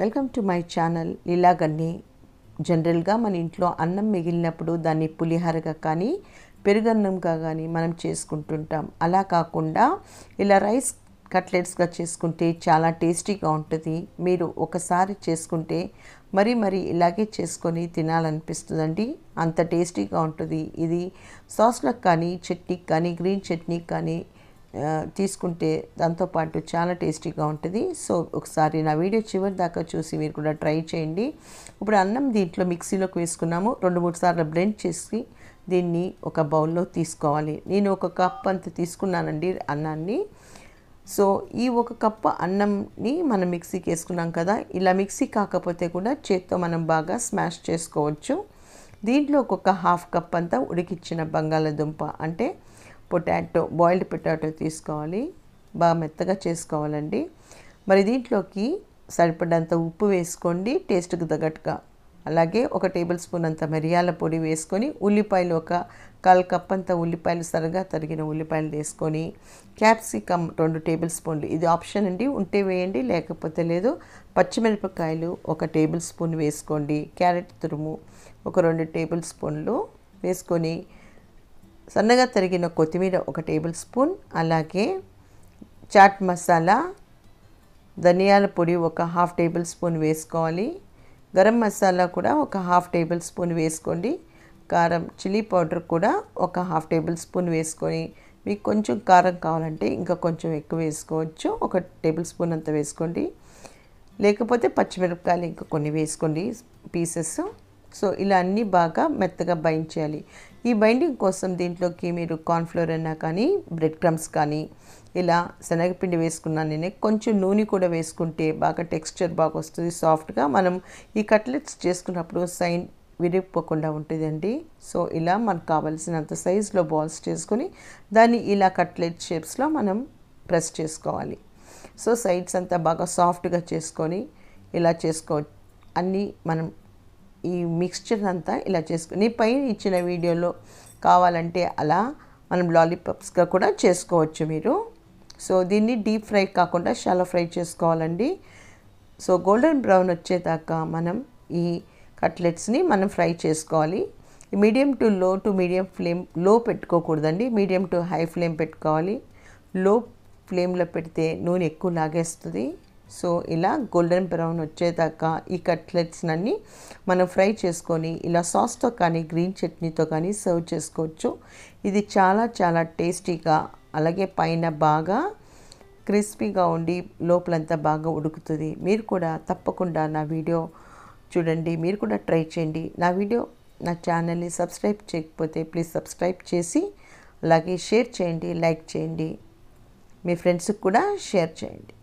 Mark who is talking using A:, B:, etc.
A: welcome to my channel ఇలాగన్నీ జనరల్గా మన ఇంట్లో అన్నం మిగిలినప్పుడు దాన్ని పులిహారగా కానీ పెరుగన్నంగా కానీ మనం చేసుకుంటుంటాం అలా కాకుండా ఇలా రైస్ కట్లెట్స్గా చేసుకుంటే చాలా టేస్టీగా ఉంటుంది మీరు ఒకసారి చేసుకుంటే మరి మరి ఇలాగే చేసుకొని తినాలనిపిస్తుందండి అంత టేస్టీగా ఉంటుంది ఇది సాస్లకు కానీ చట్నీకి కానీ గ్రీన్ చట్నీకి కానీ తీసుకుంటే దాంతోపాటు చాలా టేస్టీగా ఉంటుంది సో ఒకసారి నా వీడియో చివరి దాకా చూసి మీరు కూడా ట్రై చేయండి ఇప్పుడు అన్నం దీంట్లో మిక్సీలోకి వేసుకున్నాము రెండు మూడు సార్లు బ్లెండ్ చేసి దీన్ని ఒక బౌల్లో తీసుకోవాలి నేను ఒక కప్ అంత తీసుకున్నానండి అన్నాన్ని సో ఈ ఒక కప్ అన్నంని మనం మిక్సీకి వేసుకున్నాం కదా ఇలా మిక్సీ కాకపోతే కూడా చేత్తో మనం బాగా స్మాష్ చేసుకోవచ్చు దీంట్లో ఒక్కొక్క హాఫ్ కప్ అంతా ఉడికిచ్చిన బంగాళదుంప అంటే పొటాటో బాయిల్డ్ పొటాటో తీసుకోవాలి బాగా మెత్తగా చేసుకోవాలండి మరి దీంట్లోకి సరిపడంత ఉప్పు వేసుకోండి టేస్ట్కి తగ్గట్టుగా అలాగే ఒక టేబుల్ స్పూన్ అంత మిరియాల పొడి వేసుకొని ఉల్లిపాయలు ఒక కాల్ కప్ అంత ఉల్లిపాయలు సరిగా తరిగిన ఉల్లిపాయలు వేసుకొని క్యాప్సికమ్ రెండు టేబుల్ స్పూన్లు ఇది ఆప్షన్ అండి ఉంటే వేయండి లేకపోతే లేదు పచ్చిమిరపకాయలు ఒక టేబుల్ స్పూన్ వేసుకోండి క్యారెట్ తురుము ఒక రెండు టేబుల్ స్పూన్లు వేసుకొని సన్నగా తరిగిన కొత్తిమీర ఒక టేబుల్ స్పూన్ అలాగే చాట్ మసాలా ధనియాల పొడి ఒక హాఫ్ టేబుల్ స్పూన్ వేసుకోవాలి గరం మసాలా కూడా ఒక హాఫ్ టేబుల్ స్పూన్ వేసుకోండి కారం చిల్లీ పౌడర్ కూడా ఒక హాఫ్ టేబుల్ స్పూన్ వేసుకొని మీకు కొంచెం కారం కావాలంటే ఇంకా కొంచెం ఎక్కువ వేసుకోవచ్చు ఒక టేబుల్ స్పూన్ అంత వేసుకోండి లేకపోతే పచ్చిమిరపకాయలు ఇంకా కొన్ని వేసుకోండి పీసెస్ సో ఇలా అన్నీ బాగా మెత్తగా బైండ్ చేయాలి ఈ బైండింగ్ కోసం దీంట్లోకి మీరు కార్న్ఫ్లోర్ అయినా కానీ బ్రెడ్ క్రమ్స్ కానీ ఇలా శనగపిండి వేసుకున్నా నేనే కొంచెం నూనె కూడా వేసుకుంటే బాగా టెక్స్చర్ బాగా వస్తుంది సాఫ్ట్గా మనం ఈ కట్లెట్స్ చేసుకున్నప్పుడు సైన్ విరిగిపోకుండా ఉంటుందండి సో ఇలా మనకు కావలసినంత సైజులో బాల్స్ చేసుకొని దాన్ని ఇలా కట్లెట్ షేప్స్లో మనం ప్రెస్ చేసుకోవాలి సో సైడ్స్ అంతా బాగా సాఫ్ట్గా చేసుకొని ఇలా చేసుకో అన్నీ మనం ఈ మిక్స్చర్ అంతా ఇలా చేసుకుని పైన ఇచ్చిన వీడియోలో కావాలంటే అలా మనం లాలీపాప్స్గా కూడా చేసుకోవచ్చు మీరు సో దీన్ని డీప్ ఫ్రై కాకుండా షాలో ఫ్రై చేసుకోవాలండి సో గోల్డెన్ బ్రౌన్ వచ్చేదాకా మనం ఈ కట్లెట్స్ని మనం ఫ్రై చేసుకోవాలి medium to low to medium flame లో పెట్టుకోకూడదండి మీడియం టు హై ఫ్లేమ్ పెట్టుకోవాలి లో ఫ్లేమ్లో పెడితే నూనె ఎక్కువ లాగేస్తుంది సో ఇలా గోల్డెన్ బ్రౌన్ వచ్చేదాకా ఈ కట్లెట్స్నన్నీ మనం ఫ్రై చేసుకొని ఇలా సాస్తో కానీ గ్రీన్ చట్నీతో కానీ సర్వ్ చేసుకోవచ్చు ఇది చాలా చాలా టేస్టీగా అలాగే పైన బాగా క్రిస్పీగా ఉండి లోపలంతా బాగా ఉడుకుతుంది మీరు కూడా తప్పకుండా నా వీడియో చూడండి మీరు కూడా ట్రై చేయండి నా వీడియో నా ఛానల్ని సబ్స్క్రైబ్ చేయకపోతే ప్లీజ్ సబ్స్క్రైబ్ చేసి అలాగే షేర్ చేయండి లైక్ చేయండి మీ ఫ్రెండ్స్కి కూడా షేర్ చేయండి